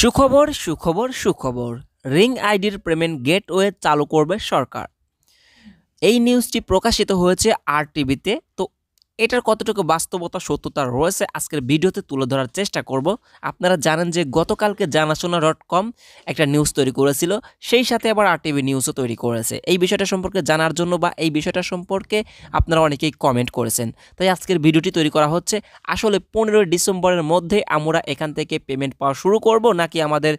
সুখবর সুখবর সুখবর রিং আইডির পেমেন্ট গেটওয়ে চালু করবে সরকার এই নিউজটি প্রকাশিত হয়েছে আর টিভিতে তো এটার কতটুকু বাস্তবতা সত্যতা রয়েছে আজকের ভিডিওতে তুলে ধরার চেষ্টা করব আপনারা জানেন যে গতকালকে জানাশোনা ডট কম একটা নিউজ তৈরি করেছিল সেই সাথে আবার আর টিভি নিউজও তৈরি করেছে এই বিষয়টা সম্পর্কে জানার জন্য বা এই বিষয়টা সম্পর্কে আপনারা অনেকেই কমেন্ট করেছেন তাই আজকের ভিডিওটি তৈরি করা হচ্ছে আসলে পনেরোই ডিসেম্বরের মধ্যে আমরা এখান থেকে পেমেন্ট পাওয়া শুরু করব নাকি আমাদের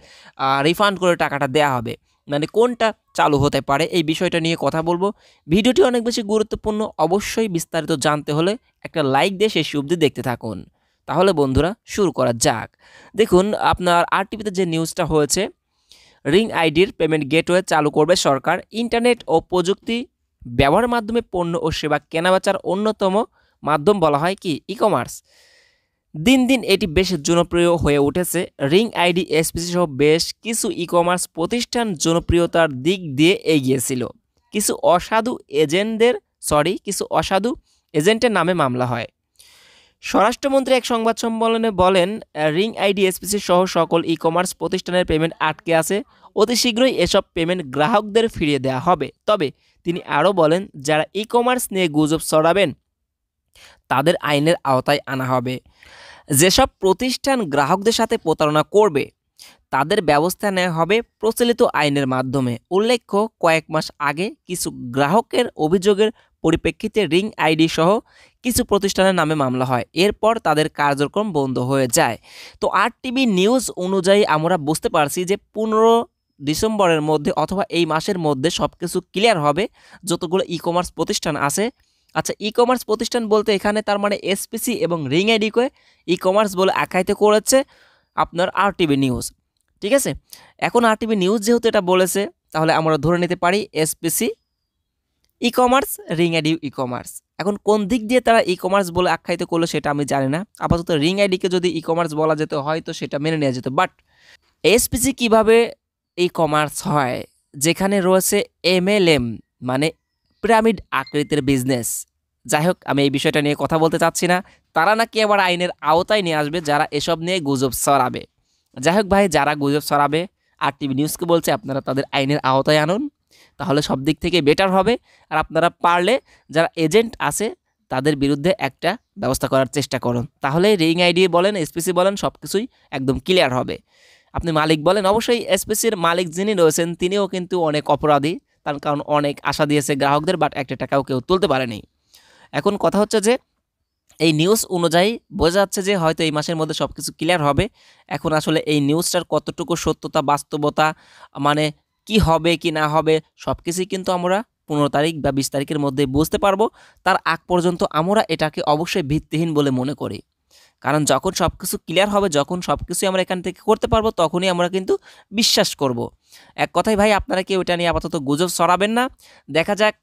রিফান্ড করে টাকাটা দেয়া হবে মানে কোনটা চালু হতে পারে এই বিষয়টা নিয়ে কথা বলবো ভিডিওটি অনেক বেশি গুরুত্বপূর্ণ অবশ্যই বিস্তারিত জানতে হলে একটা লাইক দিয়ে শেষ অবধি দেখতে থাকুন তাহলে বন্ধুরা শুরু করা যাক দেখুন আপনার আরটিভিতে যে নিউজটা হয়েছে রিং আইডির পেমেন্ট গেটওয়ে চালু করবে সরকার ইন্টারনেট ও প্রযুক্তি ব্যবহারের মাধ্যমে পণ্য ও সেবা কেনাবেচার অন্যতম মাধ্যম বলা হয় কি ই কমার্স দিন দিন এটি বেশ জনপ্রিয় হয়ে উঠেছে রিং আইডি এসপিসি সহ বেশ কিছু ই কমার্স প্রতিষ্ঠান জনপ্রিয়তার দিক দিয়ে এগিয়েছিল কিছু অসাধু এজেন্টদের সরি কিছু অসাধু এজেন্টের নামে মামলা হয় স্বরাষ্ট্রমন্ত্রী এক সংবাদ সম্মেলনে বলেন রিং আইডি এসপিসি সহ সকল ই কমার্স প্রতিষ্ঠানের পেমেন্ট আটকে আছে অতি শীঘ্রই এসব পেমেন্ট গ্রাহকদের ফিরিয়ে দেওয়া হবে তবে তিনি আরও বলেন যারা ই কমার্স নিয়ে গুজব ছড়াবেন তাদের আইনের আওতায় আনা হবে যেসব প্রতিষ্ঠান গ্রাহকদের সাথে প্রতারণা করবে তাদের ব্যবস্থা নেওয়া হবে প্রচলিত আইনের মাধ্যমে উল্লেখ্য কয়েক মাস আগে কিছু গ্রাহকের অভিযোগের পরিপ্রেক্ষিতে রিং আইডি সহ কিছু প্রতিষ্ঠানের নামে মামলা হয় এরপর তাদের কার্যক্রম বন্ধ হয়ে যায় তো আর টিভি নিউজ অনুযায়ী আমরা বুঝতে পারছি যে পনেরো ডিসেম্বরের মধ্যে অথবা এই মাসের মধ্যে সব কিছু ক্লিয়ার হবে যতগুলো ই কমার্স প্রতিষ্ঠান আছে আচ্ছা ই কমার্স প্রতিষ্ঠান বলতে এখানে তার মানে এসপিসি এবং রিং আইডিকে ই কমার্স বলে আখ্যায়িত করেছে আপনার আরটিভি নিউজ ঠিক আছে এখন আরটিভি নিউজ যেহেতু এটা বলেছে তাহলে আমরা ধরে নিতে পারি SPC e commerce ring ID e commerce এখন কোন দিক দিয়ে তারা ই কমার্স বলে আখ্যায়িত করলো সেটা আমি জানি না আপাতত রিং আইডিকে যদি ই কমার্স বলা যেত হয় তো সেটা মেনে নেওয়া যেত বাট এসপিসি কিভাবে ই কমার্স হয় যেখানে রয়েছে এম মানে পিরামিড আকৃতির বিজনেস যাই হোক আমি এই বিষয়টা নিয়ে কথা বলতে চাচ্ছি না তারা নাকি আবার আইনের আওতায় নিয়ে আসবে যারা এসব নিয়ে গুজব সরাবে যাই হোক ভাই যারা গুজব সরাবে আর টিভি নিউজকে বলছে আপনারা তাদের আইনের আওতায় আনুন তাহলে সব দিক থেকে বেটার হবে আর আপনারা পারলে যারা এজেন্ট আছে তাদের বিরুদ্ধে একটা ব্যবস্থা করার চেষ্টা করুন তাহলে রিং আইডি বলেন এসপিসি বলেন সব কিছুই একদম ক্লিয়ার হবে আপনি মালিক বলেন অবশ্যই এসপিসির মালিক যিনি রয়েছেন তিনিও কিন্তু অনেক অপরাধী তার কারণ অনেক আশা দিয়েছে গ্রাহকদের বাট একটা টাকাও কেউ তুলতে পারেনি এখন কথা হচ্ছে যে এই নিউজ অনুযায়ী বোঝা যাচ্ছে যে হয়তো এই মাসের মধ্যে সব কিছু ক্লিয়ার হবে এখন আসলে এই নিউজটার কতটুকু সত্যতা বাস্তবতা মানে কি হবে কি না হবে সব কিছুই কিন্তু আমরা পনেরো তারিখ বা বিশ তারিখের মধ্যে বুঝতে পারবো তার আগ পর্যন্ত আমরা এটাকে অবশ্যই ভিত্তিহীন বলে মনে করি কারণ যখন সব কিছু ক্লিয়ার হবে যখন সব কিছুই আমরা এখান থেকে করতে পারবো তখনই আমরা কিন্তু বিশ্বাস করব। এক কথাই ভাই আপনারা কেউ এটা নিয়ে আপাতত গুজব সরাবেন না দেখা যাক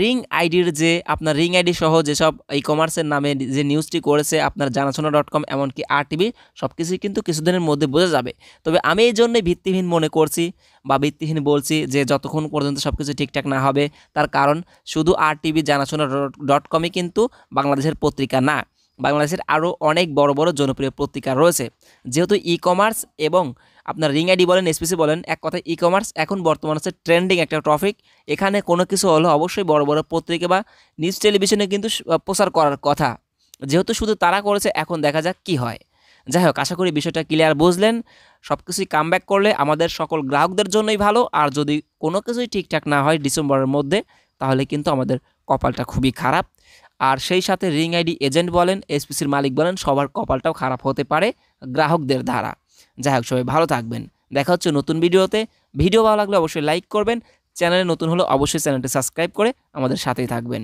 রিং আইডির যে আপনার রিং আইডি সহ যেসব ই কমার্সের নামে যে নিউজটি করেছে আপনার জানাশোনা ডট কম এমনকি আর টিভি সব কিছুই কিন্তু কিছুদিনের মধ্যে বোঝা যাবে তবে আমি এই জন্যই ভিত্তিহীন মনে করছি বা ভিত্তিহীন বলছি যে যতক্ষণ পর্যন্ত সব কিছু ঠিকঠাক না হবে তার কারণ শুধু আর টিভি জানাশোনা ডট কমই কিন্তু বাংলাদেশের পত্রিকা না বাংলাদেশের আরও অনেক বড় বড় জনপ্রিয় পত্রিকা রয়েছে যেহেতু ই কমার্স এবং আপনার রিং আইডি বলেন এসপিসি বলেন এক কথায় ই কমার্স এখন বর্তমান হচ্ছে ট্রেন্ডিং একটা টপিক এখানে কোনো কিছু হলো অবশ্যই বড় বড় পত্রিকা বা নিউজ টেলিভিশনে কিন্তু প্রচার করার কথা যেহেতু শুধু তারা করেছে এখন দেখা যাক কি হয় যাই হোক আশা করি বিষয়টা ক্লিয়ার বুঝলেন সব কিছুই কামব্যাক করলে আমাদের সকল গ্রাহকদের জন্যই ভালো আর যদি কোনো কিছুই ঠিকঠাক না হয় ডিসেম্বরের মধ্যে তাহলে কিন্তু আমাদের কপালটা খুবই খারাপ আর সেই সাথে রিং আইডি এজেন্ট বলেন এসপিসির মালিক বলেন সবার কপালটাও খারাপ হতে পারে গ্রাহকদের ধারা যাই হোক সবাই ভালো থাকবেন দেখা হচ্ছে নতুন ভিডিওতে ভিডিও ভালো লাগলে অবশ্যই লাইক করবেন চ্যানেলে নতুন হলে অবশ্যই চ্যানেলটি সাবস্ক্রাইব করে আমাদের সাথেই থাকবেন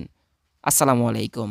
আসসালামু আলাইকুম